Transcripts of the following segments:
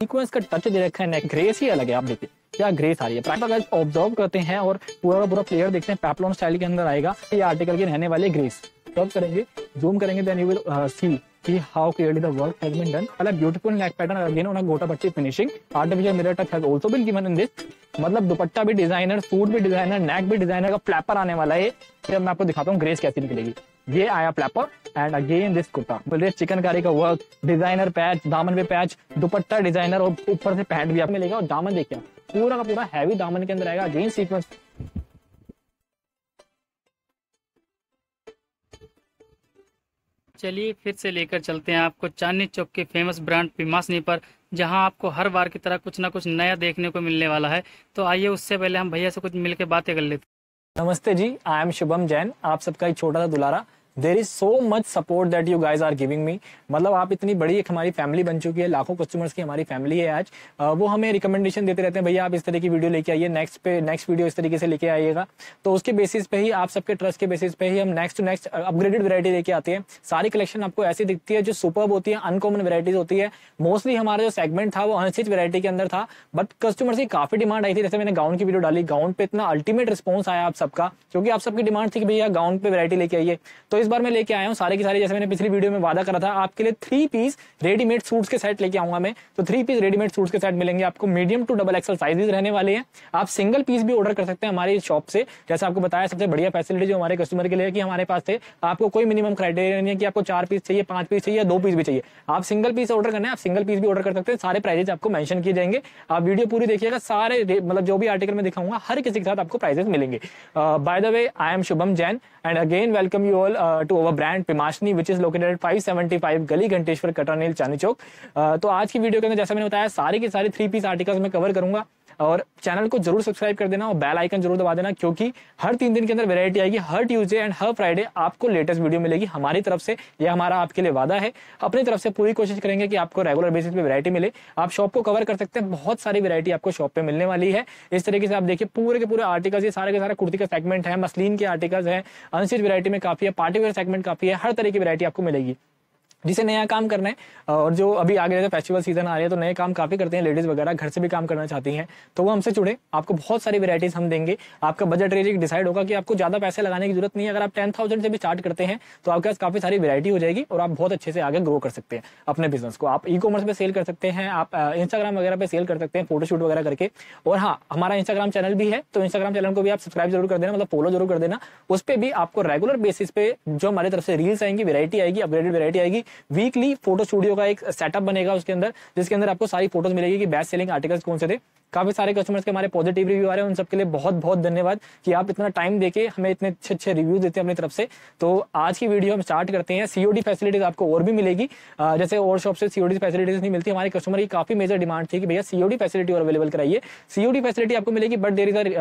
sequence का touch दे रखा है ग्रेस ही अलग है आप देखिए क्या ग्रेस आ रही है अगर ऑब्जर्व करते हैं और पूरा का पूरा प्लेयर देखते हैं पैपलोन स्टाइल के अंदर आएगा ये आर्टिकल के रहने वाले ग्रेस ऑब्जर्व करेंगे जूम करेंगे देन यू विल सी कि how clearly the work has been done अलग beautiful neck pattern again on a gota gota finishing artificial mirror touch has also been given in this मतलब दुपट्टा भी डिजाइनर सूट भी designer neck भी designer का flapper आने वाला है फिर मैं आपको दिखाता हूँ ग्रेस कैसी निकलेगी ये आया flapper and again this kurta बोलिए चिकनकारी का वर्क डिजाइनर पैच दामन पे पैच दुपट्टा डिजाइनर और ऊपर से पैंट भी आपको मिलेगा और दामन देखिए पूरा का पूरा हैवी दामन के अंदर आएगा अगेन सीक्वेंस चलिए फिर से लेकर चलते हैं आपको चांदनी चौक के फेमस ब्रांड पिमासनी पर जहां आपको हर बार की तरह कुछ ना कुछ नया देखने को मिलने वाला है तो आइए उससे पहले हम भैया से कुछ मिलकर बातें कर लेते नमस्ते जी आई एम शुभम जैन आप सबका एक छोटा सा दुलारा there is so much support that you guys are giving me मतलब आप इतनी बड़ी एक हमारी फैमिली बन चुकी है लाखों कस्टमर्स की हमारी फैमिली है आज वो हमें रिकमेंडेशन देते रहते हैं भैया आप इस तरह की वीडियो लेके आइए नेक्स्ट पे नेक्स्ट वीडियो इस तरीके से लेके आइएगा तो उसके बेसिस पे ही आप सबके ट्रस्ट के बेसिस पे ही हम next to next upgraded variety लेके आते हैं सारी कलेक्शन आपको ऐसी दिखती है जो सुपर होती है अनकॉमन वैरायटीज होती है मोस्टली हमारा जो सेगमेंट था वो अनस्टिच वैरायटी के अंदर था बट कस्टमर्स की काफी डिमांड आई थी जैसे मैंने गाउन की वीडियो डाली गाउन पे इतना अल्टीमेट रिस्पॉन्स आया आप सबका क्योंकि आप सबकी डिमांड थी कि भैया गाउन पे वैराइटी लेके आइए तो इस बार मैं लेके आया हूँ सारे की सारे जैसे मैंने पिछली वीडियो में वादा करा था आपके लिए थ्री पीस रेडीमेड सूट्स के सेट लेके आऊंगा मैं तो थ्री पीस रेडीमेड सूट्स के सेट मिलेंगे आपको medium to double XL sizes रहने वाले हैं आप सिंगल पीस भी ऑर्डर कर सकते हैं हमारे शॉप से जैसे आपको बताया सबसे बढ़िया फैसिलिटी जो हमारे कस्टमर के लिए कि हमारे पास थे आपको कोई मिनिमम क्राइटेरिया नहीं है कि आपको चार पीस चाहिए पांच पीस चाहिए दो पीस भी चाहिए आप सिंगल पीस ऑर्डर करना है आप सिंगल पीस भी ऑर्डर कर सकते हैं सारे प्राइजेस आपको मैंशन किए जाएंगे आप वीडियो पूरी देखिएगा सारे मतलब जो भी आर्टिकल में दिखाऊंगा हर किसी के साथ आपको प्राइजेस मिलेंगे by the way I am Shubham Jain and again welcome you all to our brand पिमाशनी which is located five seventy five गली घंटेश्वर कटानील चांदी चौक तो आज की वीडियो के अंदर जैसा मैंने बताया सारे के सारे थ्री पीस आर्टिकल्स मैं कवर करूंगा और चैनल को जरूर सब्सक्राइब कर देना और बेल आइकन जरूर दबा देना क्योंकि हर तीन दिन के अंदर वैरायटी आएगी हर ट्यूजडे एंड हर फ्राइडे आपको लेटेस्ट वीडियो मिलेगी हमारी तरफ से यह हमारा आपके लिए वादा है अपनी तरफ से पूरी कोशिश करेंगे कि आपको रेगुलर बेसिस पे वैरायटी मिले आप शॉप को कवर कर सकते हैं बहुत सारी वैरायटी आपको शॉप पे मिलने वाली है इस तरीके से आप देखिए पूरे के पूरे आर्टिकल्स ये सारे के सारे कुर्ती का सेगमेंट है मसलिन के आर्टिकल्स है अनसिट वैरायटी में काफी है पार्टीवेयर सेगमेंट काफी है हर तरह की वैरायटी आपको मिलेगी जिसे नया काम करना है और जो अभी आगे जैसे फेस्टिवल सीजन आ रहे हैं तो नए काम काफ़ी करते हैं लेडीज़ वगैरह घर से भी काम करना चाहती हैं तो वो हमसे जुड़े आपको बहुत सारी वेराइटीज़ हम देंगे आपका बजट रेंज डिसाइड होगा कि आपको ज़्यादा पैसे लगाने की जरूरत नहीं है अगर आप टेन थाउजेंड से भी स्टार्ट करते हैं तो आपके पास काफ़ी सारी वेरायटी हो जाएगी और आप बहुत अच्छे से आगे ग्रो कर सकते हैं अपने बिजनेस को आप ई कॉमर्स पर सेल कर सकते हैं आप इंस्टाग्राम वगैरह पर सेल कर सकते हैं फोटोशूट वगैरह करके और हाँ हमारा इंस्टाग्राम चैनल भी है तो इंस्टाग्राम चैनल को भी आप सब्सक्राइब जरूर कर देना मतलब फॉलो जरूर कर देना उस पर भी आपको रेगुलर बेसिस पे जो हमारी तरफ से रील्स आएंगी वेरायटी आएगी अपग्रेडेड वेरायटी आएगी वीकली फोटो स्टूडियो का एक सेटअप बनेगा उसके अंदर जिसके अंदर आपको सारी फोटोज मिलेगी कि बेस्ट सेलिंग आर्टिकल्स कौन से थे काफी सारे कस्टमर्स के हमारे पॉजिटिव रिव्यू आ रहे हैं उन सबके लिए बहुत बहुत धन्यवाद कि आप इतना टाइम देके हमें इतने अच्छे अच्छे रिव्यू देते हैं अपनी तरफ से तो आज की वीडियो हम स्टार्ट करते हैं सीओडी फैसिलिटीज आपको और भी मिलेगी जैसे और शॉप से सीओडी फैसिलिटीज नहीं मिलती हमारे कस्टमर की काफी मेजर डिमांड थी कि भैया सीओडी फैसिलिटी और अवेलेबल कराइए सीओडी फैसिलिटी आपको मिलेगी बट देर इज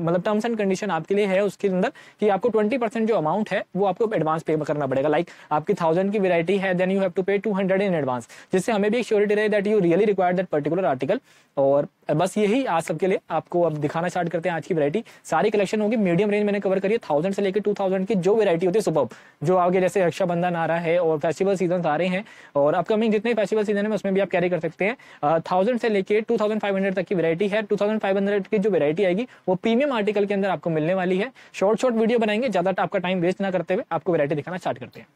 मतलब टर्म्स एंड कंडीशन आपके लिए है उसके अंदर कि आपको 20 परसेंट जो अमाउंट है वो आपको एडवांस पे करना पड़ेगा लाइक like, आपकी थाउजेंड की वैरायटी है then you have to pay 200 in advance जिससे हमें भी एक श्योरिटी रहे that you really require that particular article और बस यही आज सबके लिए आपको अब दिखाना स्टार्ट करते हैं आज की वैरायटी सारी कलेक्शन होगी मीडियम रेंज मैंने कवर करी है थाउजेंड से लेकर टू थाउजेंड की जो वैरायटी होती है सुबह जो आगे जैसे रक्षाबंधन आ रहा है और फेस्टिवल सीजन आ रहे हैं और अपकमिंग जितने फेस्टिवल सीजन है उसमें भी आप कैरी कर सकते हैं थाउजेंड से लेकर टू तक की वरायटी है टू की जो वरायटी आएगी वो प्रीमियम प्रीमियम आर्टिकल के अंदर आपको मिलने वाली है शॉर्ट शॉर्ट वीडियो बनाएंगे ज्यादा आपका टाइम वेस्ट ना करते हुए आपको वैरायटी दिखाना स्टार्ट करते हैं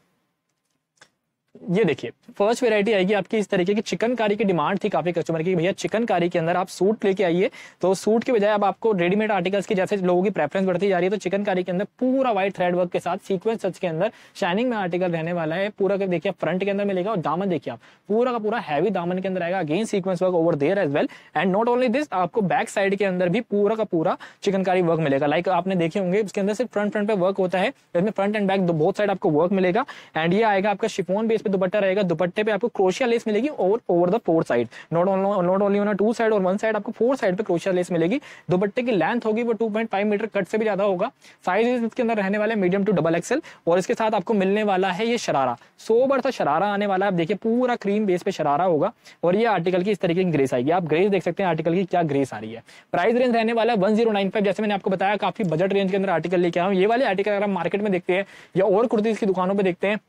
ये देखिए फर्स्ट वेरायटी आएगी आपकी इस तरीके की चिकनकारी की डिमांड थी काफी कस्टमर की भैया चिकनकारी के अंदर आप सूट लेके आइए तो सूट के बजाय अब आपको रेडीमेड आर्टिकल्स की जैसे लोगों की प्रेफरेंस बढ़ती जा रही है तो चिकनकारी के अंदर पूरा व्हाइट थ्रेड वर्क के साथ सीक्वेंस सच के अंदर शाइनिंग में आर्टिकल रहने वाला है पूरा देखिए फ्रंट के अंदर मिलेगा और दामन देखिए आप पूरा का पूरा हैवी दामन के अंदर आएगा again sequence work over there as well and not only this आपको बैक साइड के अंदर भी पूरा का पूरा चिकनकारी वर्क मिलेगा लाइक आपने देखे होंगे इसके अंदर सिर्फ फ्रंट फ्रंट पे वर्क होता है फ्रंट एंड बैक बहुत साइड आपको वर्क मिलेगा एंड ये आएगा आपका शिफोन बेस पे तो दुपट्टा रहेगा दुपट्टे पे आपको क्रोशिया लेस मिलेगी और over the four side not not only on two side और वन साइड आपको फोर साइड पे क्रोशिया लेस मिलेगी दुपट्टे की लेंथ होगी वो 2.5 मीटर कट से भी ज्यादा होगा साइज इसके अंदर रहने वाला है मीडियम टू डबल एक्सएल और इसके साथ आपको मिलने वाला है ये शरारा सोबर सा शरारा आने वाला है आप देखिए पूरा क्रीम बेस पे शरारा होगा और ये आर्टिकल की इस तरीके की ग्रेस आएगी आप ग्रेस देख सकते हैं आर्टिकल की क्या ग्रेस आ रही है प्राइस रेंज रहने वाला है वन oh जैसे मैंने आपको बताया काफी बजट रेंज के अंदर आर्टिकल लेके आया हूँ ये वाले आर्टिकल अगर आप मार्केट में देखते हैं या और कुर्तीज की दुकानों पर देखते हैं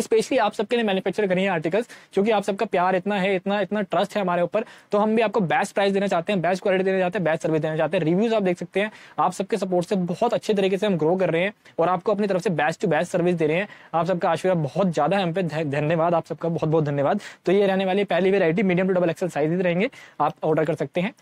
स्पेशली आप सबके लिए मैन्युफैक्चर करिए आर्टिकल्स क्योंकि आप सबका प्यार इतना है इतना इतना ट्रस्ट है हमारे ऊपर तो हम भी आपको बेस्ट प्राइस देना चाहते हैं बेस्ट क्वालिटी देना चाहते हैं बेस्ट सर्विस देना चाहते हैं रिव्यूज आप देख सकते हैं आप सबके सपोर्ट से बहुत अच्छे तरीके से हम ग्रो कर रहे हैं और आपको अपनी तरफ से बेस्ट टू बेस्ट सर्विस दे रहे हैं आप सबका आशीर्वाद बहुत ज्यादा है हम पे धन्यवाद आप सबका बहुत बहुत धन्यवाद तो ये रहने वाली पहली variety medium to double XL size रहेंगे आप ऑर्डर कर सकते हैं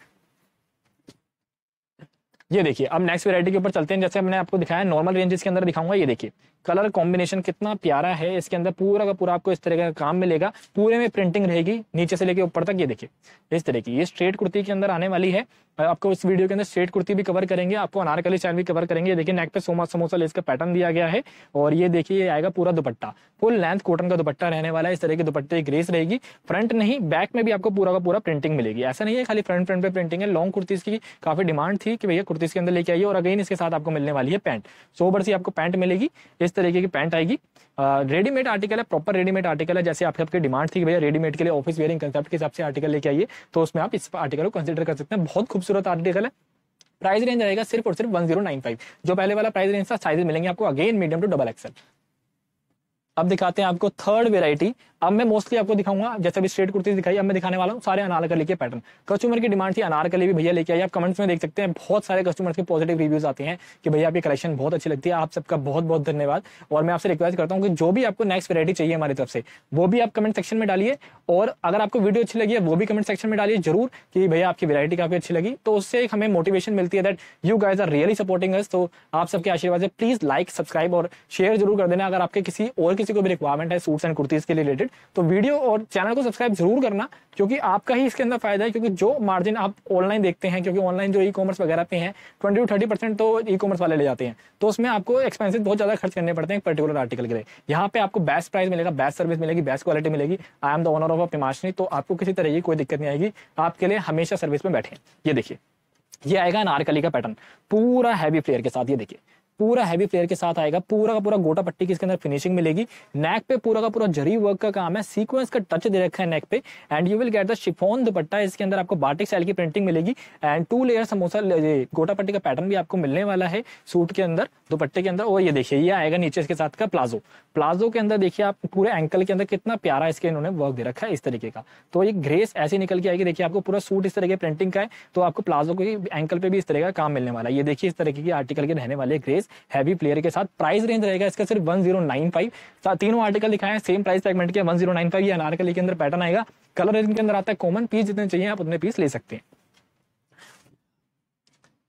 ये देखिए अब नेक्स्ट वेरायटी के ऊपर चलते हैं जैसे मैंने आपको दिखाया नॉर्मल रेंजेस के अंदर दिखाऊंगा ये देखिए कलर कॉम्बिनेशन कितना प्यारा है इसके अंदर पूरा का पूरा आपको इस तरह का काम मिलेगा पूरे में प्रिंटिंग रहेगी नीचे से लेके ऊपर तक ये देखिए इस तरह की ये स्ट्रेट कुर्ती के अंदर आने वाली है आपको इस वीडियो के अंदर स्ट्रेट कुर्ती भी कवर करेंगे आपको अनारकली चैन भी कवर करेंगे देखिए नेक पे सोमा समोसा लेस का पैटर्न दिया गया है और ये देखिए ये आएगा पूरा दुपट्टा फुल लेंथ कॉटन का दुपट्टा रहने वाला है इस तरह के दुपट्टे की ग्रेस रहेगी फ्रंट नहीं बैक में भी आपको पूरा का पूरा प्रिंटिंग मिलेगी ऐसा नहीं है खाली फ्रंट फ्रंट पर प्रिंटिंग है लॉन्ग कुर्तीज की काफी डिमांड थी कि भैया कुर्तीज के अंदर लेके आइए और अगेन इसके साथ आपको मिलने वाली है पैंट सोबर सी आपको पैंट मिलेगी इस तरीके की पैंट आएगी रेडीमेड आर्टिकल है प्रॉपर रेडीमेड आर्टिकल है जैसे आपकी आपकी डिमांड थी भैया रेडीमेड के लिए ऑफिस वेयरिंग कंसेप्ट के हिसाब से आर्टिकल लेके आइए तो उसमें आप इस आर्टिकल को कंसिडर कर सकते हैं बहुत खूबसूरत खूबसूरत आर्टिकल है प्राइस रेंज रहेगा सिर्फ और सिर्फ वन जीरो नाइन फाइव जो पहले वाला प्राइस रेंज था साइज मिलेंगे आपको again medium to double XL अब दिखाते हैं आपको थर्ड वेराइटी अब मैं मोस्टली आपको दिखाऊंगा जैसे भी स्ट्रेट कुर्ती दिखाई अब मैं दिखाने वाला हूँ सारे अनारकली के पैटर्न कस्टमर की डिमांड थी अनारकली भी भैया लेके आई आप कमेंट्स में देख सकते हैं बहुत सारे कस्टमर्स के पॉजिटिव रिव्यूज आते हैं कि भैया आपकी कलेक्शन बहुत अच्छी लगती है आप सबका बहुत बहुत धन्यवाद और मैं आपसे रिक्वेस्ट करता हूँ कि जो भी आपको नेक्स्ट वेरायटी चाहिए हमारी तरफ से वो भी आप कमेंट सेक्शन में डालिए और अगर आपको वीडियो अच्छी लगी है वो भी कमेंट सेक्शन में डालिए जरूर कि भैया आपकी वेरायटी काफी अच्छी लगी तो उससे एक हमें मोटिवेशन मिलती है that you guys are really supporting us तो आप सबके आशीर्वाद है प्लीज लाइक सब्सक्राइब और शेयर जरूर कर देना अगर आपके किसी और किसी को भी रिक्वायरमेंट है सूट्स एंड कुर्तीज के रिलेटेड परसेंट तो वीडियो और चैनल को सब्सक्राइब जरूर करना क्योंकि आपका ही इसके अंदर फायदा है क्योंकि जो मार्जिन आप ऑनलाइन देखते हैं क्योंकि ऑनलाइन जो ई कॉमर्स वगैरह पे हैं ट्वेंटी टू थर्टी परसेंट तो ई कॉमर्स वाले ले जाते हैं तो उसमें आपको एक्सपेंसिव बहुत ज़्यादा खर्च करने पड़ते हैं पर्टिकुलर आर्टिकल के लिए यहाँ पे आपको बेस्ट प्राइस मिलेगा बेस्ट सर्विस मिलेगी बेस्ट क्वालिटी मिलेगी I am the owner of a पिमाशनी तो आपको किसी तरह की कोई दिक्कत नहीं आएगी आपके लिए हमेशा सर्विस में बैठे ये देखिए ये आएगा नारकली का पैटर्न पूरा हैवी फ्लेयर के साथ ये देखिए पूरा हैवी फ्लेयर के साथ आएगा पूरा का पूरा गोटा पट्टी की इसके अंदर फिनिशिंग मिलेगी नेक पे पूरा का पूरा जरी वर्क का काम है सीक्वेंस का टच दे रखा है नेक पे and you will get the chiffon dupatta इसके अंदर आपको बाटिक स्टाइल की प्रिंटिंग मिलेगी एंड टू लेयर समोसा गोटा पट्टी का पैटर्न भी आपको मिलने वाला है सूट के अंदर दुपट्टे के अंदर और ये देखिए ये आएगा नीचे इसके साथ का प्लाजो प्लाजो के अंदर देखिए आप पूरे एंकल के अंदर कितना प्यारा इसके इन्होंने वर्क दे रखा है इस तरीके का तो ये ग्रेस ऐसे निकल के आएगी देखिए आपको पूरा सूट इस तरह के प्रिंटिंग का है तो आपको प्लाजो के एंकल पे भी इस तरह का काम मिलने वाला है ये देखिए इस तरीके की आर्टिकल के रहने वाले ग्रेस हैवी प्लेयर के साथ प्राइस रेंज रहेगा इसका सिर्फ वन जीरो नाइन फाइव तीनों आर्टिकल दिखाए सेम प्राइस सेगमेंट के वन जीरो नाइन फाइव ये अनारकली के अंदर पैटर्न आएगा कलर इनके अंदर आता है कॉमन पीस जितने चाहिए आप उतने पीस ले सकते हैं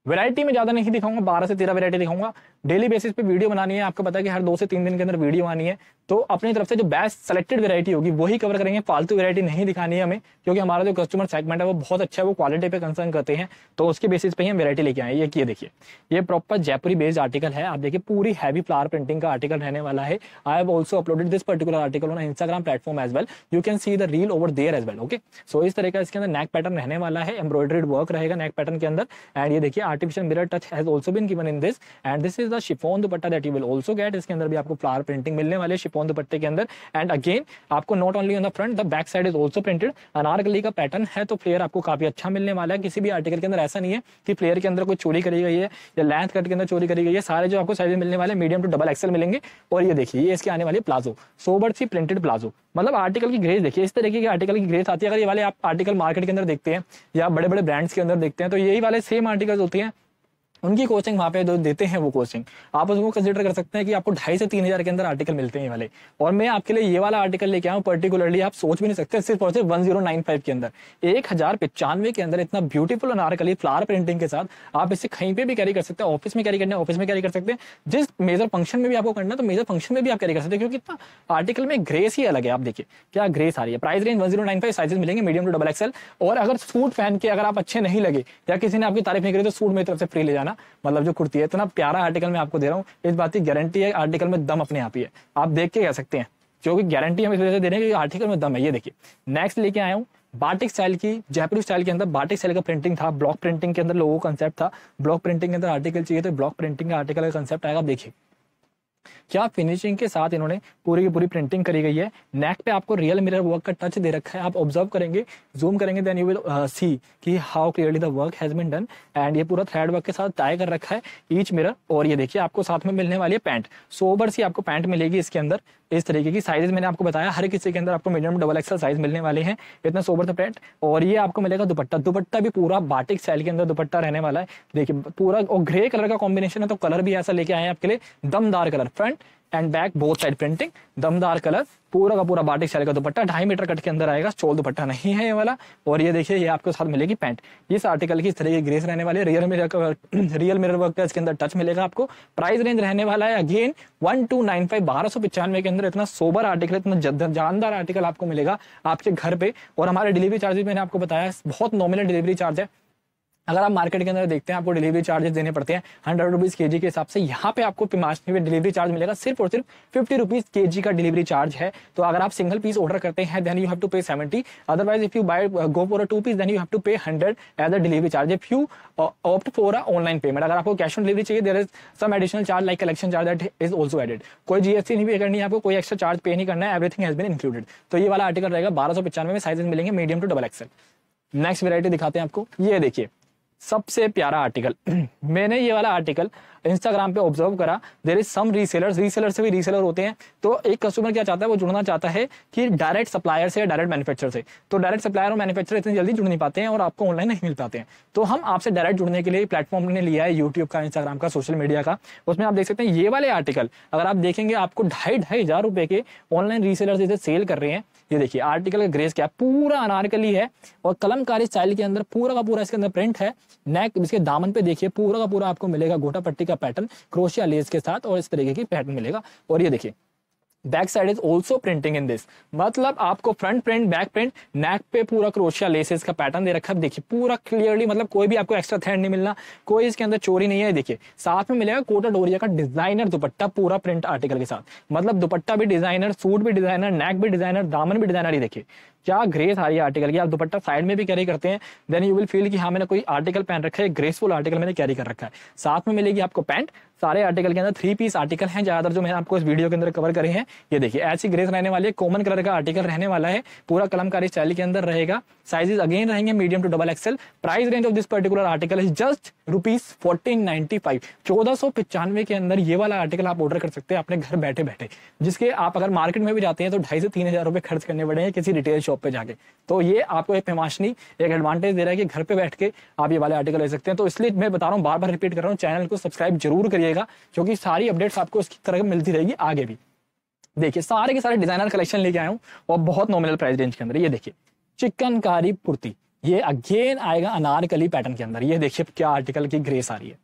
वैरायटी में ज्यादा नहीं दिखाऊंगा बारह से तेरह वैरायटी दिखाऊंगा डेली बेसिस पे वीडियो बनानी है आपको पता है कि हर दो से तीन दिन के अंदर वीडियो आनी है तो अपनी तरफ से जो बेस्ट सेलेक्टेड वैरायटी होगी वही कवर करेंगे फालतू वैरायटी नहीं दिखानी है हमें क्योंकि हमारा जो कस्टमर सेगमेंट है वो बहुत अच्छा है वो क्वालिटी पे कंसर्न करते हैं तो उसके बेसिस पे ही हम वैरायटी लेके आए ये किए देखिए ये प्रॉपर जयपुरी बेस्ड आर्टिकल है आप देखिए पूरी हैवी फ्लावर प्रिंटिंग का आर्टिकल रहने वाला है I have also uploaded this particular article on Instagram platform as well you can see the reel over there as well okay so इस तरह का इसके अंदर नेक पैटर्न रहने वाला है एम्ब्रॉयडरी वर्क रहेगा नेक पैटर्न के अंदर एंड ये देखिए artificial mirror touch has also been given in this and this is the chiffon dupatta that you will also get इसके अंदर भी आपको फ्लावर प्रिंटिंग मिलने वाले शिफोन दुपट्टे के अंदर एंड अगेन आपको not only on the front the back side is also printed anarkali का पैटर्न है तो फ्लेयर आपको काफी अच्छा मिलने वाला है किसी भी आर्टिकल के अंदर ऐसा नहीं है कि फ्लेयर के अंदर कोई चोरी करी गई है या लेंथ कट के अंदर चोरी करी गई है सारे जो आपको साइज मिलने वाले मीडियम टू डबल एक्सल मिलेंगे और ये देखिए इसके आने वाले प्लाजो सोबर सी प्रिंटेड प्लाजो मतलब आर्टिकल की ग्रेस देखिए इस तरीके की आर्टिकल की ग्रेस आती है अगर ये वाले आप आर्टिकल मार्केट के अंदर देखते हैं या बड़े बड़े ब्रांड्स के अंदर देखते हैं तो यही वाले सेम आर्टिकल्स होती हैं उनकी कोचिंग वहाँ पे जो देते हैं वो कोचिंग आप उसको कंसिडर कर सकते हैं कि आपको ढाई से तीन हज़ार के अंदर आर्टिकल मिलते हैं वाले और मैं आपके लिए ये वाला आर्टिकल लेके आऊँ पर्टिकुलरली आप सोच भी नहीं सकते सिर्फ और सिर्फ वन जीरो नाइन फाइव के अंदर एक हज़ार पचानवे के अंदर इतना ब्यूटीफुल अनारकली फ्लावर प्रिंटिंग के साथ आप इसे कहीं पर भी कैरी कर सकते हैं ऑफिस में कैरी करना ऑफिस में कैरी कर सकते हैं जिस मेजर फंक्शन में भी आपको करना तो मेजर फंक्शन में भी आप कैरी कर सकते हैं क्योंकि आर्टिकल में ग्रेस ही अलग है आप देखिए क्या ग्रेस आ रही है price range one zero nine five sizes मिलेंगे मीडियम टू डबल एक्सएल और अगर सूट पहन के अगर आप अच्छे नहीं लगे या किसी ने आपकी तारीफ नहीं करी तो सूट मेरी तरफ से फ्री ले जाना ना मतलब जो कुर्ती है इतना प्यारा आर्टिकल मैं आपको दे रहा हूँ इस बात की गारंटी है आर्टिकल में दम अपने आप ही है आप देख के कह सकते हैं क्योंकि गारंटी हम इस वजह से दे रहे हैं कि आर्टिकल में दम है ये देखिए नेक्स्ट लेके आया हूँ बाटिक स्टाइल की जयपुर स्टाइल के अंदर बाटिक स्टाइल का प्रिंटिंग था ब्लॉक प्रिंटिंग के अंदर लोगों का कंसेप्ट था ब्लॉक प्रिंटिंग के अंदर आर्टिकल चाहिए तो ब्लॉक प्रिंटिंग का आर्टिकल का कंसेप्ट आएगा देखिए क्या फिनिशिंग के साथ इन्होंने पूरी की पूरी प्रिंटिंग करी गई है नेक पे आपको रियल मिरर वर्क का टच दे रखा है आप ऑब्जर्व करेंगे जूम करेंगे देन यू विल सी कि how clearly the work has been done and ये पूरा थ्रेड वर्क के साथ टाई कर रखा है ईच मिरर और ये देखिए आपको साथ में मिलने वाली है पैंट सोबर सी आपको पैंट मिलेगी इसके अंदर इस तरीके की साइजेस मैंने आपको बताया हर किसी के अंदर आपको मीडियम डबल एक्सल साइज मिलने वाले हैं इतना सोबर था पैंट और ये आपको मिलेगा दुपट्टा दुपट्टा भी पूरा बाटिक सेल के अंदर दुपट्टा रहने वाला है देखिए पूरा और ग्रे कलर का कॉम्बिनेशन है तो कलर भी ऐसा लेके आए हैं आपके लिए दमदार colour front and back both side printing दमदार कलर पूरा का पूरा बाटिक शैल का दुपट्टा ढाई मीटर कट के अंदर आएगा चोल दुपट्टा नहीं है ये वाला और ये देखिए ये आपको साथ मिलेगी पैंट इस आर्टिकल की इस तरह की ग्रेस रहने वाली real mirror real mirror work का इसके अंदर टच मिलेगा आपको प्राइस रेंज रहने वाला है again one two nine five बारह सौ पचानवे के अंदर इतना सोबर आर्टिकल इतना जानदार आर्टिकल आपको मिलेगा आपके घर पे और हमारे डिलीवरी चार्जेस मैंने आपको बताया बहुत नॉमिनल डिलीवरी चार्ज है अगर आप मार्केट के अंदर देखते हैं आपको डिलीवरी चार्जेस देने पड़ते हैं हंड्रेड रुपीज़ के जी के हिसाब से यहाँ पे आपको पिमाशनी में डिलीवरी चार्ज मिलेगा सिर्फ और सिर्फ फिफ्टी रुपीज़ के जी का डिलीवरी चार्ज है तो अगर आप सिंगल पीस ऑर्डर करते हैं then you have to pay seventy otherwise if you buy go for a two piece then you have to pay hundred as a delivery charge if you opt for a online payment अगर आपको cash on delivery चाहिए there is some additional charge like collection charge that is also added कोई GST नहीं pay करनी है आपको कोई extra charge पे नहीं करना है एवरीथिंग हैज बिन इंक्लूडेड तो ये वाला आर्टिकल रहेगा बारह सौ पचानवे में साइजेस मिलेंगे medium to double XL next variety दिखाते हैं आपको ये देखिए सबसे प्यारा आर्टिकल मैंने ये वाला आर्टिकल इंस्टाग्राम पे ऑब्जर्व करा there is some reseller reseller से भी रीसेलर होते हैं तो एक कस्टमर क्या चाहता है वो जुड़ना चाहता है कि डायरेक्ट सप्लायर से या डायरेक्ट मैन्युफैक्चर से तो डायरेक्ट सप्लायर और मैन्युफैक्चर इतनी जल्दी जुड़ नहीं पाते हैं और आपको ऑनलाइन नहीं मिल पाते हैं तो हम आपसे डायरेक्ट जुड़ने के लिए प्लेटफॉर्म ने लिया है यूट्यूब का इंस्टाग्राम का सोशल मीडिया का उसमें आप देख सकते हैं ये वाले आर्टिकल अगर आप देखेंगे आपको ढाई ढाई हजार रुपए के ऑनलाइन रीसेलर से सेल कर रहे हैं ये देखिए आर्टिकल का ग्रेस क्या पूरा अनारकली है और कलमकारी स्टाइल के अंदर पूरा का पूरा इसके अंदर प्रिंट है नेक इसके दामन पे देखिए पूरा का पूरा आपको मिलेगा गोटा पट्टी का पैटर्न क्रोशिया लेस के साथ और इस तरीके की पैटर्न मिलेगा और ये देखिए back side is also printing in this मतलब आपको front print back print neck पे पूरा क्रोशिया लेसेस का पैटर्न दे रखा है देखिए पूरा क्लियरली मतलब कोई भी आपको एक्स्ट्रा थ्रेड नहीं मिलना कोई इसके अंदर चोरी नहीं है देखिए साथ में मिलेगा कोटा डोरिया का डिजाइनर दुपट्टा पूरा प्रिंट आर्टिकल के साथ मतलब दुपट्टा भी डिजाइनर सूट भी डिजाइनर नेक भी डिजाइनर दामन भी डिजाइनर ही देखिए क्या ग्रेस आ रही है आर्टिकल की आप दुपट्टा साइड में भी कैरी करते हैं देन यू विल फील कि हाँ मैंने कोई आर्टिकल पहन रखा है ग्रेसफुल आर्टिकल मैंने कैरी कर रखा है साथ में मिलेगी आपको पैंट सारे आर्टिकल के अंदर थ्री पीस आर्टिकल हैं ज्यादातर जो मैंने आपको इस वीडियो के अंदर कवर करे हैं ये देखिए ऐसी ग्रेस रहने वाली है कॉमन कलर का आर्टिकल रहने वाला है पूरा कलमकारी स्टाइल के अंदर रहेगा साइजेस अगेन रहेंगे medium to double XL price range of this particular article is just rupees fourteen five चौदह सौ के अंदर ये वाला आर्टिकल आप ऑर्डर कर सकते हैं अपने घर बैठे बैठे जिसके आप अगर मार्केट में भी जाते हैं तो ढाई से तीन हजार रुपए खर्च करने पड़े हैं किसी रिटेल शॉप शॉप पे जाके तो ये आपको एक पेमाशनी एक एडवांटेज दे रहा है कि घर पे बैठ के आप ये वाले आर्टिकल ले सकते हैं तो इसलिए मैं बता रहा हूँ बार बार रिपीट कर रहा हूँ चैनल को सब्सक्राइब जरूर करिएगा क्योंकि सारी अपडेट्स आपको इसकी तरह मिलती रहेगी आगे भी देखिए सारे के सारे डिजाइनर कलेक्शन लेके आया हूँ और बहुत नॉमिनल प्राइस रेंज के अंदर ये देखिए चिकनकारी कुर्ती ये अगेन आएगा अनारकली पैटर्न के अंदर ये देखिए क्या आर्टिकल की ग्रेस आ रही है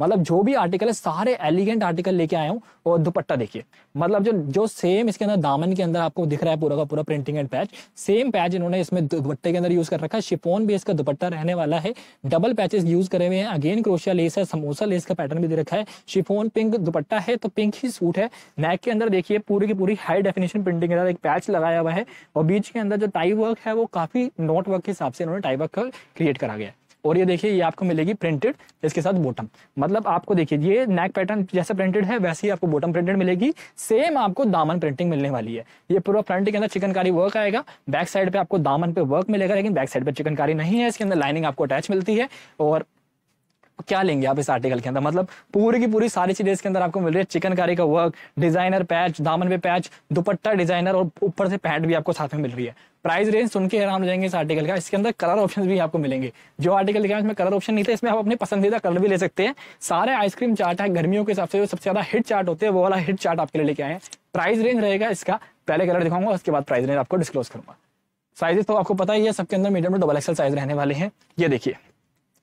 मतलब जो भी आर्टिकल है सारे एलिगेंट आर्टिकल लेके आया हूँ और दुपट्टा देखिए मतलब जो जो सेम इसके अंदर दामन के अंदर आपको दिख रहा है पूरा का पूरा printing and patch same patch इन्होंने इसमें दुपट्टे के अंदर यूज कर रखा है शिपोन भी इसका दुपट्टा रहने वाला है डबल पैचेस यूज करे हुए हैं अगेन क्रोशिया लेस है समोसा लेस का पैटर्न भी दे रखा है शिफोन पिंक दुपट्टा है तो पिंक ही सूट है नेक के अंदर देखिए पूरी की पूरी हाई डेफिनेशन प्रिंटिंग के अंदर एक पैच लगाया हुआ है और बीच के अंदर जो टाई वर्क है वो काफी नोट वर्क के हिसाब से इन्होंने टाई वर्क क्रिएट करा गया और ये देखिए ये आपको मिलेगी प्रिंटेड इसके साथ बॉटम मतलब आपको देखिए ये नेक पैटर्न जैसे प्रिंटेड है वैसे ही आपको बॉटम प्रिंटेड मिलेगी सेम आपको दामन प्रिंटिंग मिलने वाली है ये पूरा फ्रंट के अंदर चिकनकारी वर्क आएगा बैक साइड पे आपको दामन पे वर्क मिलेगा लेकिन बैक साइड पे चिकनकारी नहीं है इसके अंदर लाइनिंग आपको अटैच मिलती है और क्या लेंगे आप इस आर्टिकल के अंदर मतलब पूरी की पूरी सारी चीजें इसके अंदर आपको मिल रही है चिकनकारी का वर्क डिजाइनर पैच दामन पे पैच दुपट्टा डिजाइनर और ऊपर से पैंट भी आपको साथ में मिल रही है प्राइस रेंज सुन के हैरान हो जाएंगे इस आर्टिकल का इसके अंदर कलर ऑप्शन भी आपको मिलेंगे जो आर्टिकल दिखाया इसमें कलर ऑप्शन नहीं था इसमें आप अपने पसंदीदा कलर भी ले सकते हैं सारे आइसक्रीम चार्ट है गर्मियों के हिसाब से जो सबसे ज्यादा हिट चार्ट होते हैं वो वाला हिट चार्ट आपके लिए लेके आए हैं प्राइस रेंज रहेगा इसका पहले कलर दिखाऊंगा उसके बाद प्राइस रेंज आपको डिस्कलोज करूंगा साइजेस तो आपको पता ही है सबके अंदर मीडियम में डबल एक्सल साइज रहने वाले हैं ये देखिए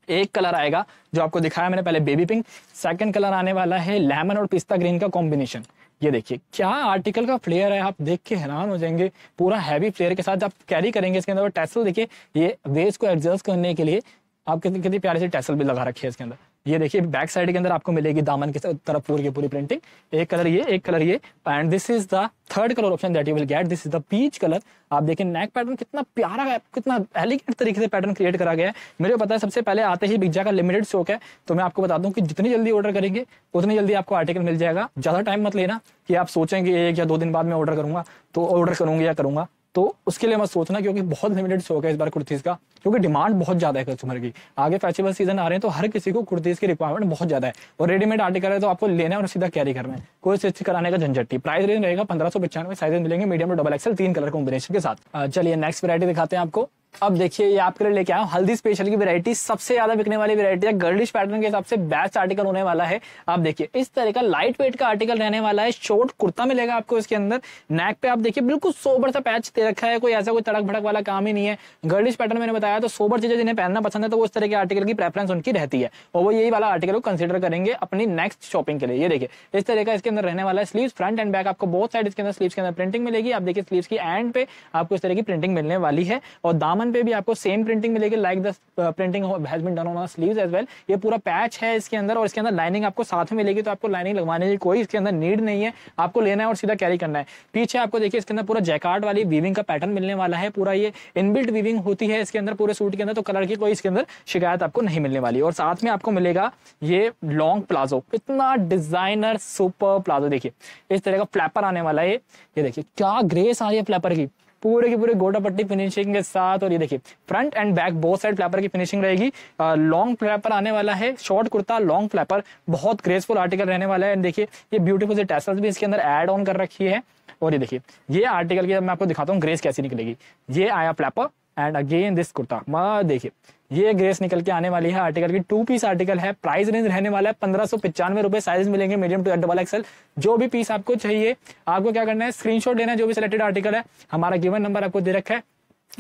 एक कलर आएगा जो आपको दिखाया मैंने पहले बेबी पिंक सेकंड कलर आने वाला है लेमन और पिस्ता ग्रीन का कॉम्बिनेशन ये देखिए क्या आर्टिकल का फ्लेयर है आप देख के हैरान हो जाएंगे पूरा हैवी फ्लेयर के साथ आप कैरी करेंगे इसके अंदर और देखिए ये वेस्ट को एडजस्ट करने के लिए आप कितनी कितनी प्यारे से टैसल भी लगा रखी है इसके अंदर ये देखिए बैक साइड के अंदर आपको मिलेगी दामन की तरफ पूरी की पूरी प्रिंटिंग एक कलर ये एक कलर ये and this is the third colour option that you will get this is the peach colour आप देखिए नेक पैटर्न कितना प्यारा है कितना एलिगेंट तरीके से पैटर्न क्रिएट करा गया है मेरे को पता है सबसे पहले आते ही बिग्जा का लिमिटेड स्टॉक है तो मैं आपको बता दूं कि जितनी जल्दी ऑर्डर करेंगे उतनी जल्दी आपको आर्टिकल मिल जाएगा ज़्यादा टाइम मत लेना कि आप सोचेंगे एक या दो दिन बाद में ऑर्डर करूंगा तो ऑर्डर करूंगा या करूंगा तो उसके लिए मत सोचना क्योंकि बहुत लिमिटेड शौक है इस बार कुर्तीज़ का क्योंकि डिमांड बहुत ज़्यादा है कस्टमर की आगे फेस्टिवल सीजन आ रहे हैं तो हर किसी को कुर्तीज़ की रिक्वायरमेंट बहुत ज़्यादा है और रेडीमेड आर्टिकल है तो आपको लेना है और सीधा कैरी करना है कोई स्टिच कराने का झंझटी प्राइस रेंज रहेगा पंद्रह सौ पचानवे साइज मिलेंगे मीडियम और डबल एक्सल तीन कलर कॉम्बिनेशन के साथ चलिए नेक्स्ट वरायटी दिखाते हैं आपको अब देखिए ये आपके लिए लेके आया हूँ हल्दी स्पेशल की वैरायटी सबसे ज्यादा बिकने वाली वैरायटी है गर्लिश पैटर्न के हिसाब से बेस्ट आर्टिकल होने वाला है आप देखिए इस तरह का लाइट वेट का आर्टिकल रहने वाला है शॉर्ट कुर्ता मिलेगा आपको इसके अंदर नेक पे आप देखिए बिल्कुल सोबर सा पैच दे रखा है कोई ऐसा कोई तड़क भड़क वाला काम ही नहीं है गर्लिश पैटर्न मैंने बताया तो सोबर चीजें जिन्हें पहनना पसंद है तो उस तरह के आर्टिकल की प्रेफरेंस उनकी रहती है और वो यही वाला आर्टिकल को कंसिडर करेंगे अपनी नेक्स्ट शॉपिंग के लिए ये देखिए इस तरह का इसके अंदर रहने वाला है स्लीव फ्रंट एंड बैक आपको बहुत साइड इसके अंदर स्लीव के अंदर प्रिंटिंग मिलेगी आप देखिए स्लीव की एंड पे आपको इस तरह की प्रिंटिंग मिलने वाली है और दाम दामन पे भी आपको सेम प्रिंटिंग मिलेगी like the printing has been done on sleeves as well ये पूरा पैच है इसके अंदर और इसके अंदर लाइनिंग आपको साथ में मिलेगी तो आपको लाइनिंग लगवाने की कोई इसके अंदर नीड नहीं है आपको लेना है और सीधा कैरी करना है पीछे आपको देखिए इसके अंदर पूरा जैकार्ड वाली वीविंग का पैटर्न मिलने वाला है पूरा ये इनबिल्ट वीविंग होती है इसके अंदर पूरे सूट के अंदर तो कलर की कोई इसके अंदर शिकायत आपको नहीं मिलने वाली और साथ में आपको मिलेगा ये लॉन्ग प्लाजो इतना डिजाइनर सुपर प्लाजो देखिए इस तरह का फ्लैपर आने वाला है ये देखिए क्या ग्रेस आ रही है फ्लैपर की पूरे के पूरे गोटा पट्टी फिनिशिंग के साथ और ये देखिए front and back both side flapper की फिनिशिंग रहेगी लॉन्ग फ्लैपर आने वाला है शॉर्ट कुर्ता लॉन्ग फ्लैपर बहुत ग्रेसफुल आर्टिकल रहने वाला है एंड देखिए ये ब्यूटीफुल से टेसल्स भी इसके अंदर एड ऑन कर रखी है और ये देखिए ये आर्टिकल की मैं आपको दिखाता हूँ ग्रेस कैसी निकलेगी ये आया flapper and again this kurta देखिए ये ग्रेस निकल के आने वाली है आर्टिकल की टू पीस आर्टिकल है प्राइस रेंज रहने वाला है पंद्रह सौ पचानवे रुपए साइज मिलेंगे मीडियम टू डबल एक्सएल जो भी पीस आपको चाहिए आपको क्या करना है स्क्रीनशॉट देना है जो भी सिलेक्टेड आर्टिकल है हमारा गिवन नंबर आपको दे रखा है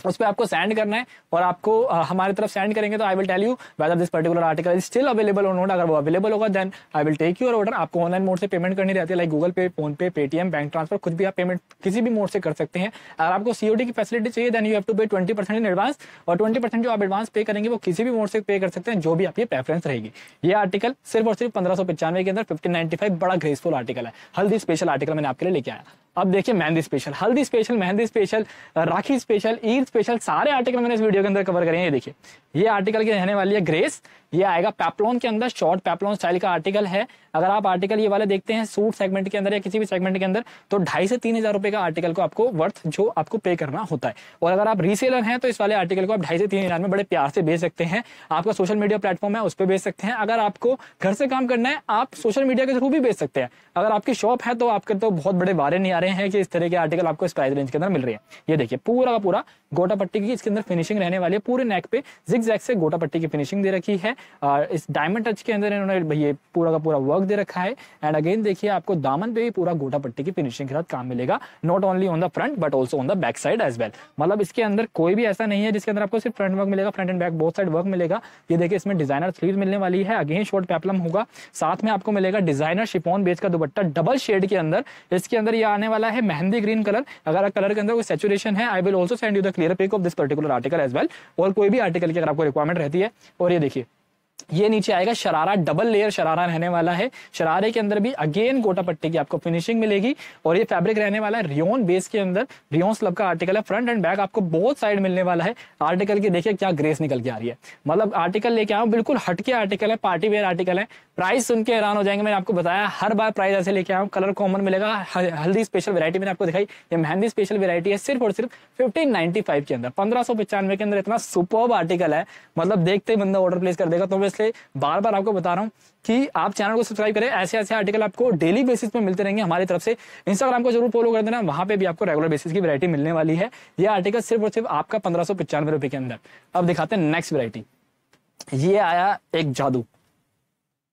उस पर आपको सेंड करना है और आपको हमारे तरफ सेंड करेंगे तो I will tell you whether this particular article is still available और नोट अगर वो अवेलेबल होगा then I will take your order आपको ऑनलाइन मोड से पेमेंट करनी रहती है like Google Pay PhonePe Paytm bank transfer कुछ भी आप पेमेंट किसी भी मोड से कर सकते हैं अगर आपको सीओडी की फैसिलिटी चाहिए then you have to pay twenty in advance और ट्वेंटी जो आप एडवांस पे करेंगे वो किसी भी मोड से पे कर सकते हैं जो भी आपकी प्रेफरेंस रहेगी ये आर्टिकल सिर्फ और सिर्फ पंद्रह के अंदर फाइव बड़ा ग्रेसफुल आर्टिकल है हल्दी स्पेशल आर्टिकल मैंने आपके लिए लेके आया अब देखिए mehndi special haldi special mehndi special Rakhi special Eid special सारे आर्टिकल मैंने इस वीडियो के अंदर कवर करे हैं ये देखिए ये आर्टिकल की रहने वाली है ग्रेस ये आएगा पैपलोन के अंदर शॉर्ट पैपलोन स्टाइल का आर्टिकल है अगर आप आर्टिकल ये वाले देखते हैं सूट सेगमेंट के अंदर या किसी भी सेगमेंट के अंदर तो ढाई से तीन हजार रुपए का आर्टिकल को आपको वर्थ जो आपको पे करना होता है और अगर आप रीसेलर हैं तो इस वाले आर्टिकल को आप ढाई से तीन हजार में बड़े प्यार से बेच सकते हैं आपका सोशल मीडिया प्लेटफॉर्म है उस पर बेच सकते हैं अगर आपको घर से काम करना है आप सोशल मीडिया के थ्रू भी बेच सकते हैं अगर आपकी शॉप है तो आपके तो बहुत बड़े वारे नहीं आ रहे हैं कि इस तरह के आर्टिकल आपको इस प्राइस रेंज के अंदर मिल रहे हैं ये देखिए पूरा का पूरा गोटा पट्टी की इसके अंदर फिनिशिंग रहने वाली है पूरे नेक पे जैक से गोटा पट्टी की फिनिशिंग दे रखी है इस डायमंड टच के अंदर इन्होंने ये पूरा का पूरा वर्क वर्क दे रखा है एंड अगेन देखिए आपको दामन पे भी पूरा गोटा पट्टी की फिनिशिंग के साथ काम मिलेगा not only on the front but also on the back side as well मतलब इसके अंदर कोई भी ऐसा नहीं है जिसके अंदर आपको सिर्फ फ्रंट वर्क मिलेगा फ्रंट एंड बैक बहुत साइड वर्क मिलेगा ये देखिए इसमें डिजाइनर स्लीव मिलने वाली है अगेन शॉर्ट पैपलम होगा साथ में आपको मिलेगा डिजाइनर शिपोन बेच का दुपट्टा डबल शेड के अंदर इसके अंदर यह आने वाला है मेहंदी ग्रीन कलर अगर कलर के अंदर कोई सेचुरेशन है I will also send you the clear pic of this particular article as well और कोई भी आर्टिकल की अगर आपको रिक्वायरमेंट रहती है और ये देखिए ये नीचे आएगा शरारा डबल लेयर शरारा रहने वाला है शरारे के अंदर भी अगेन गोटा पट्टी की आपको फिनिशिंग मिलेगी और ये फैब्रिक रहने वाला है रियोन बेस के अंदर रियोन स्लब का आर्टिकल है फ्रंट एंड बैक आपको बहुत साइड मिलने वाला है आर्टिकल की देखिए क्या ग्रेस निकल के आ रही है मतलब आर्टिकल लेके आओ बिल्कुल हटके आर्टिकल है पार्टी वेयर आर्टिकल है प्राइस सुन के हैरान हो जाएंगे मैंने आपको बताया हर बार प्राइस ऐसे लेके आऊँ कलर कॉमन मिलेगा हल्दी स्पेशल वेरायटी मैंने आपको दिखाई ये मेहंदी स्पेशल वेरायटी है सिर्फ और सिर्फ फिफ्टीन के अंदर पंद्रह के अंदर इतना सुपर आर्टिकल है मतलब देखते ही बंदा ऑर्डर प्लेस कर देगा तो मैं से बार बार आपको बता रहा हूँ कि आप चैनल को सब्सक्राइब करें ऐसे ऐसे आर्टिकल आपको डेली बेसिस पे मिलते रहेंगे हमारी तरफ से इंस्टाग्राम को जरूर फॉलो कर देना वहां पे भी आपको रेगुलर बेसिस की वैरायटी मिलने वाली है ये आर्टिकल सिर्फ और सिर्फ आपका पंद्रह सौ के अंदर अब दिखाते हैं नेक्स्ट वैरायटी ये आया एक जादू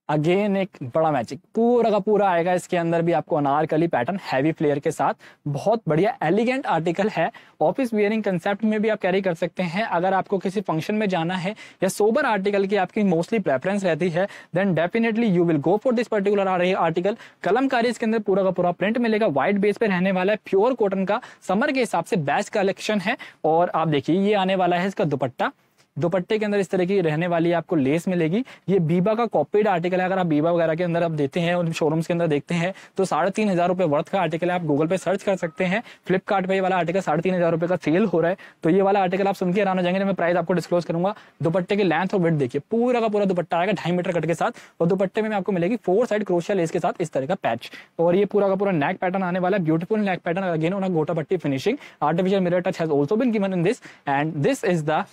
अगेन एक बड़ा मैचिक पूरा का पूरा आएगा इसके अंदर भी आपको अनारकली पैटर्न हैवी फ्लेयर के साथ बहुत बढ़िया एलिगेंट आर्टिकल है ऑफिस वियरिंग कंसेप्ट में भी आप कैरी कर सकते हैं अगर आपको किसी फंक्शन में जाना है या सोबर आर्टिकल की आपकी मोस्टली प्रेफरेंस रहती है then definitely you will go for this particular article kalamkari इसके अंदर पूरा का पूरा प्रिंट मिलेगा व्हाइट बेस पे रहने वाला है प्योर कॉटन का समर के हिसाब से बेस्ट कलेक्शन है और आप देखिए ये आने वाला है इसका दुपट्टा दुपट्टे के अंदर इस तरह की रहने वाली आपको लेस मिलेगी ये बीबा का कॉपीड आर्टिकल है अगर आप बीबा वगैरह के अंदर आप देते हैं और शोरूम्स के अंदर देखते हैं तो साढ़े तीन हजार रुपये वर्थ का आर्टिकल है आप गूगल पे सर्च कर सकते हैं फ्लिपकार्ट ये वाला आर्टिकल साढ़े तीन हजार रुपये का सेल हो रहा है तो ये वाला आर्टिकल आप सुन के जाएंगे मैं प्राइस आपको डिस्कलोज करूंगा दुपट्टे की लेंथ और वेट देखिए पूरा का पूरा दुपट्टा आएगा ढाई मीटर कट के साथ और दुपट्टे में आपको मिलेगी फोर साइड क्रोशिया लेस के साथ इस तरह का पैच और ये पूरा का पूरा नेक पैटर्न आने वाला है beautiful neck pattern again gotapatti gota patti finishing artificial mirror touch has also been given in this and this is the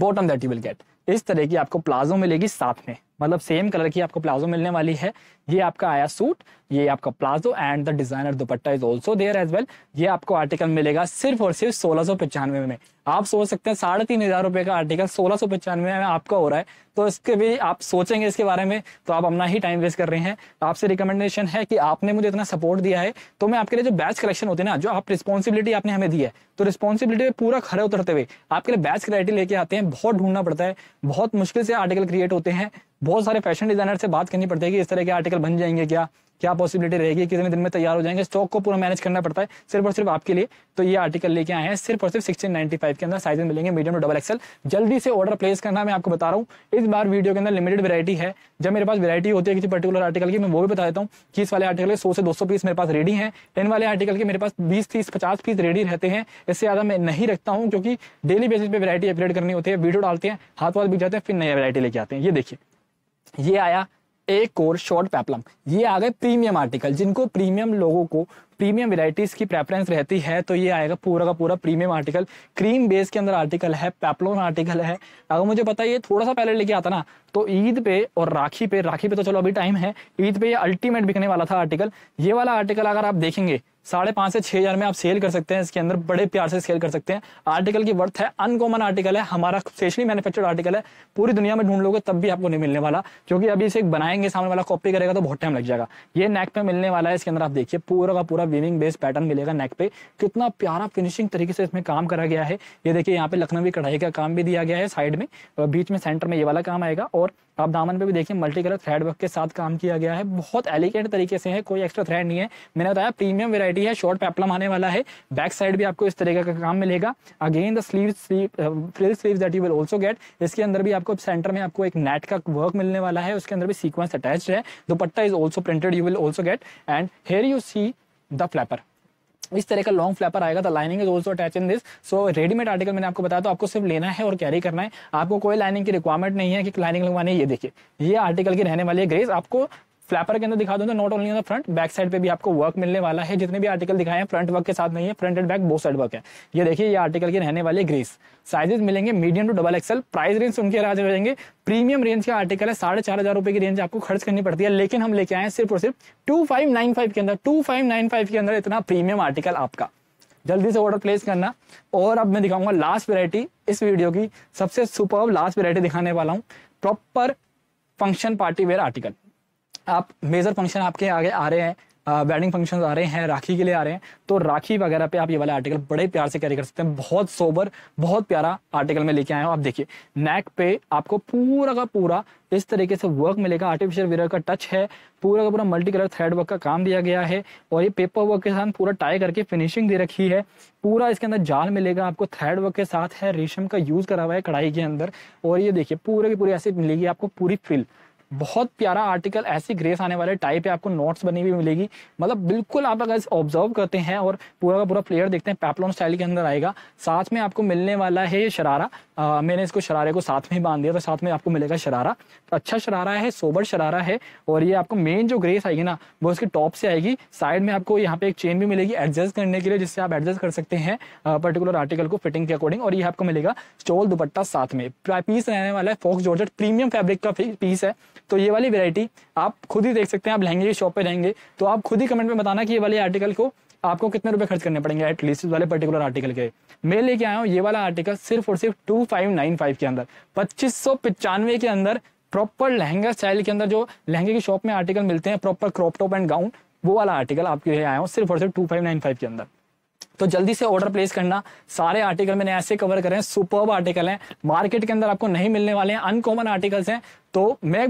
bottom that you will get इस तरह की आपको प्लाजो मिलेगी साथ में मतलब सेम कलर की आपको प्लाजो मिलने वाली है ये आपका आया सूट ये आपका palazzo and the designer dupatta is also there as well ये आपको आर्टिकल मिलेगा सिर्फ और सिर्फ सोलह सौ पचानवे में आप सोच सकते हैं साढ़े तीन हजार रुपए का आर्टिकल सोलह सौ पचानवे में आपका हो रहा है तो इसके भी आप सोचेंगे इसके बारे में तो आप अपना ही टाइम वेस्ट कर रहे हैं तो आपसे रिकमेंडेशन है कि आपने मुझे इतना सपोर्ट दिया है तो मैं आपके लिए जो बैच कलेक्शन होते हैं ना जो आप रिस्पॉन्सिबिलिटी आपने हमें दी है तो रिस्पॉन्सिबिलिटी पूरा खड़े उतरते हुए आपके लिए बैच क्लैरिटी लेके आते हैं बहुत ढूंढना पड़ता है बहुत मुश्किल से आर्टिकल क्रिएट होते हैं बहुत सारे फैशन डिजाइनर से बात करनी पड़ती है कि इस तरह के आर्टिकल बन जाएंगे क्या क्या पॉसिबिलिटी रहेगी कितने दिन में तैयार हो जाएंगे स्टॉक को पूरा मैनेज करना पड़ता है सिर्फ और सिर्फ आपके लिए तो ये आर्टिकल लेके आए हैं सिर्फ और सिर्फ सिक्सटीन फाइव के अंदर साइज मिलेंगे मीडियम टू डबल एक्सल जल्दी से ऑर्डर प्लेस करना मैं आपको बता रहा हूँ इस बार वीडियो के अंदर लिमिटेड वैरायटी है जब मेरे पास वैराइटी होती है किसी पर्टिकुलर आर्टिकल की मैं वो भी बता देता हूँ कि इस वाले आर्टिकल के सौ से दो पीस मेरे पास रेडी है टेन वाले आर्टिकल के मेरे पास बीस तीस पचास पीस रेडी रहते हैं इससे ज्यादा मैं नहीं रखता हूँ क्योंकि डेली बेसिस पे वैरायटी अपडेट करनी होती है वीडियो डालते हैं हाथ वाल बिक जाते हैं फिर नया वैराइटी लेके आते हैं ये देखिए ये आया एक कोर शॉर्ट पैपलम ये आ गए प्रीमियम आर्टिकल जिनको प्रीमियम लोगों को प्रीमियम वेराइटीज़ की प्रेफरेंस रहती है तो ये आएगा पूरा का पूरा प्रीमियम आर्टिकल क्रीम बेस के अंदर आर्टिकल है पैपलोन आर्टिकल है अगर मुझे पता है ये थोड़ा सा पहले लेके आता ना तो ईद पे और राखी पे राखी पे तो चलो अभी टाइम है ईद पे ये अल्टीमेट बिकने वाला था आर्टिकल ये वाला आर्टिकल अगर आप देखेंगे साढ़े पांच से छह हज़ार में आप सेल कर सकते हैं इसके अंदर बड़े प्यार से सेल कर सकते हैं आर्टिकल की वर्थ है अनकॉमन आर्टिकल है हमारा स्पेशली मैन्युफैक्चर्ड आर्टिकल है पूरी दुनिया में ढूंढ लोगे तब भी आपको नहीं मिलने वाला क्योंकि अभी इसे बनाएंगे सामने वाला कॉपी करेगा तो बहुत टाइम लग जाएगा ये नेक पे मिलने वाला है इसके अंदर आप देखिए पूरा का पूरा विविंग बेस पैटर्न मिलेगा नेक पे कितना प्यारा फिनिशिंग तरीके से इसमें काम करा गया है ये देखिए यहाँ पे लखनवी कढ़ाई का काम भी दिया गया है साइड में बीच में सेंटर में ये वाला काम आएगा और आप दामन पे भी देखिए मल्टी कलर थ्रेड वर्क के साथ काम किया गया है बहुत एलिगेंट तरीके से है कोई एक्स्ट्रा थ्रेड नहीं है मैंने बताया प्रीमियम वेरायटी वेराइटी है शॉर्ट पेपलम आने वाला है बैक साइड भी आपको इस तरीके का काम मिलेगा again the sleeve frill sleeve that you will also get इसके अंदर भी आपको सेंटर में आपको एक नेट का वर्क मिलने वाला है उसके अंदर भी सीक्वेंस अटैच है dupatta is also printed you will also get and here you see the flapper इस तरह का लॉन्ग फ्लैपर आएगा the lining is also attach in this so readymade article मैंने आपको बताया तो आपको सिर्फ लेना है और कैरी करना है आपको कोई लाइनिंग की रिक्वायरमेंट नहीं है कि लाइनिंग लगवानी है ये देखिए ये आर्टिकल की रहने वाली है ग्रेस आपको फ्लैपर के अंदर दिखा दूँ तो not only on front back side पे भी आपको वर्क मिलने वाला है जितने भी आर्टिकल दिखाए हैं फ्रंट वर्क के साथ नहीं है front and back both side work है ये देखिए ये आर्टिकल के रहने वाले ग्रीस साइजेस मिलेंगे medium to double XL price range उनके राज रहेंगे प्रीमियम रेंज का आर्टिकल है साढ़े चार हजार रुपए की रेंज आपको खर्च करनी पड़ती है लेकिन हम लेके आए सिर्फ और सिर्फ टू फाइव नाइन फाइव के अंदर टू फाइव नाइन फाइव के अंदर इतना प्रीमियम आर्टिकल आपका जल्दी से ऑर्डर प्लेस करना और अब मैं दिखाऊंगा लास्ट वेरायटी इस वीडियो की सबसे सुपर लास्ट वेरायटी दिखाने वाला हूँ proper function party wear article आप मेजर फंक्शन आपके आगे आ रहे हैं वेडिंग फंक्शन आ रहे हैं राखी के लिए आ रहे हैं तो राखी वगैरह पे आप ये वाला आर्टिकल बड़े प्यार से कैरी कर सकते हैं बहुत सोबर बहुत प्यारा आर्टिकल में लेके आया हो आप देखिए नेक पे आपको पूरा का पूरा इस तरीके से वर्क मिलेगा आर्टिफिशियल विरर का टच है पूरा का पूरा मल्टी कलर थ्रेड वर्क का काम दिया गया है और ये पेपर वर्क के साथ पूरा टाई करके फिनिशिंग दे रखी है पूरा इसके अंदर जाल मिलेगा आपको थ्रेड वर्क के साथ है रेशम का यूज़ करा हुआ है कढ़ाई के अंदर और ये देखिए पूरे की पूरी ऐसी मिलेगी आपको पूरी फिल बहुत प्यारा आर्टिकल ऐसी ग्रेस आने वाले टाइप है आपको नोट्स बनी हुई मिलेगी मतलब बिल्कुल आप अगर ऑब्जर्व करते हैं और पूरा का पूरा प्लेयर देखते हैं पैपलॉन स्टाइल के अंदर आएगा साथ में आपको मिलने वाला है ये शरारा आ, मैंने इसको शरारे को साथ में बांध दिया तो साथ में आपको मिलेगा शरारा तो अच्छा शरारा है सोबर शरारा है और ये आपको मेन जो ग्रेस आएगी ना वो इसके टॉप से आएगी साइड में आपको यहाँ पे एक चेन भी मिलेगी एडजस्ट करने के लिए जिससे आप एडजस्ट कर सकते हैं पर्टिकुलर आर्टिकल को फिटिंग के अकॉर्डिंग और ये आपको मिलेगा स्टोल दुपट्टा साथ में पीस रहने वाला है फॉक्स जॉर्ज प्रीमियम फेब्रिक का पीस है तो ये वाली वेरायटी आप खुद ही देख सकते हैं आप लहंगे की शॉप पर रहेंगे तो आप खुद ही कमेंट में बताना कि ये वाले आर्टिकल को आपको कितने रुपए खर्च करने पड़ेंगे एटलीस्ट वाले पर्टिकुलर आर्टिकल के मैं लेके आया हूँ ये वाला आर्टिकल सिर्फ और सिर्फ टू फाइव नाइन फाइव के अंदर पच्चीस सौ पिचानवे के अंदर प्रॉपर लहंगा स्टाइल के अंदर जो लहंगे की शॉप में आर्टिकल मिलते हैं proper crop top and gown वो वाला आर्टिकल आपके लिए आया हूँ सिर्फ और सिर्फ टू फाइव नाइन फाइव के अंदर तो जल्दी से ऑर्डर प्लेस करना सारे आर्टिकल मैंने ऐसे कवर करें सुपर आर्टिकल हैं मार्केट के अंदर आपको नहीं मिलने वाले हैं अनकॉमन आर्टिकल्स हैं तो मैं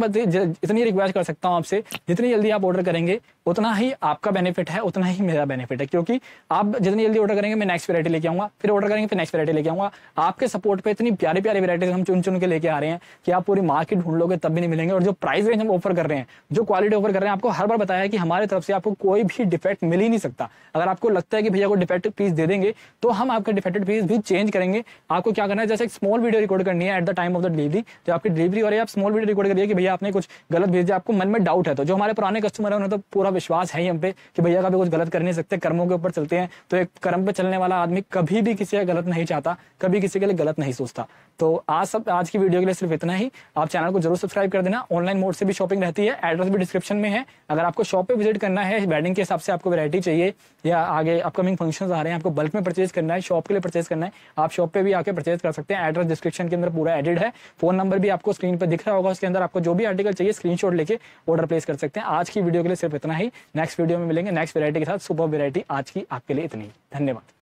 इतनी रिक्वेस्ट कर सकता हूँ आपसे जितनी जल्दी आप ऑर्डर करेंगे उतना ही आपका बेनिफिट है उतना ही मेरा बेनिफिट है क्योंकि आप जितनी जल्दी ऑर्डर करेंगे मैं नेक्स्ट वैरायटी लेके आऊंगा फिर ऑर्डर करेंगे फिर नेक्स्ट वैरायटी लेके आऊंगा आपके सपोर्ट पे इतनी प्यारे प्यारे वैरायटीज हम चुन चुन के लेके आ रहे हैं कि आप पूरी मार्केट ढूंढ लोगे तब भी नहीं मिलेंगे और जो प्राइस रेंज हम ऑफर कर रहे हैं जो क्वालिटी ऑफर कर रहे हैं आपको हर बार बताया कि हमारे तरफ से आपको कोई भी डिफेक्ट मिल ही नहीं सकता अगर आपको लगता है कि भैया को डिफेक्टेड पीस दे देंगे तो हम आपका डिफेक्टेड पीस भी चेंज करेंगे आपको क्या करना है जैसे एक स्मॉल वीडियो रिकॉर्ड करनी है at the time of the delivery जो आपकी डिलीवरी हो रही है आप स्मॉल वीडियो रिकॉर्ड करिए कि भैया आपने कुछ गलत भेज दिया आपको मन में डाउट है तो जो हमारे पुराने कस्टमर है उन्हें तो पूरा विश्वास है ही हम पे कि भैया कभी कुछ गलत कर नहीं सकते कर्मों के ऊपर चलते हैं तो एक कर्म पे चलने वाला आदमी कभी भी किसी का गलत नहीं चाहता कभी किसी के लिए गलत नहीं सोचता तो आज सब आज की वीडियो के लिए सिर्फ इतना ही आप चैनल को जरूर सब्सक्राइब कर देना ऑनलाइन मोड से भी शॉपिंग रहती है एड्रेस भी डिस्क्रिप्शन में है अगर आपको शॉप पे विजिट करना है वेडिंग के हिसाब से आपको वैरायटी चाहिए या आगे अपकमिंग फंक्शन आ रहे हैं आपको बल्क में परचेज करना है शॉप के लिए परचेज करना है आप शॉप पर भी आकर परचेज कर सकते हैं एड्रेस डिस्क्रिप्शन के अंदर पूरा एडिड है फोन नंबर भी आपको स्क्रीन पर दिख रहा होगा उसके अंदर आपको जो भी आर्टिकल चाहिए स्क्रीन लेके ऑर्डर प्लेस कर सकते हैं आज की वीडियो के लिए सिर्फ इतना ही नेक्स्ट वीडियो में मिलेंगे नेक्स्ट वेरायटी के साथ सुपर वेरायटी आज की आपके लिए इतनी धन्यवाद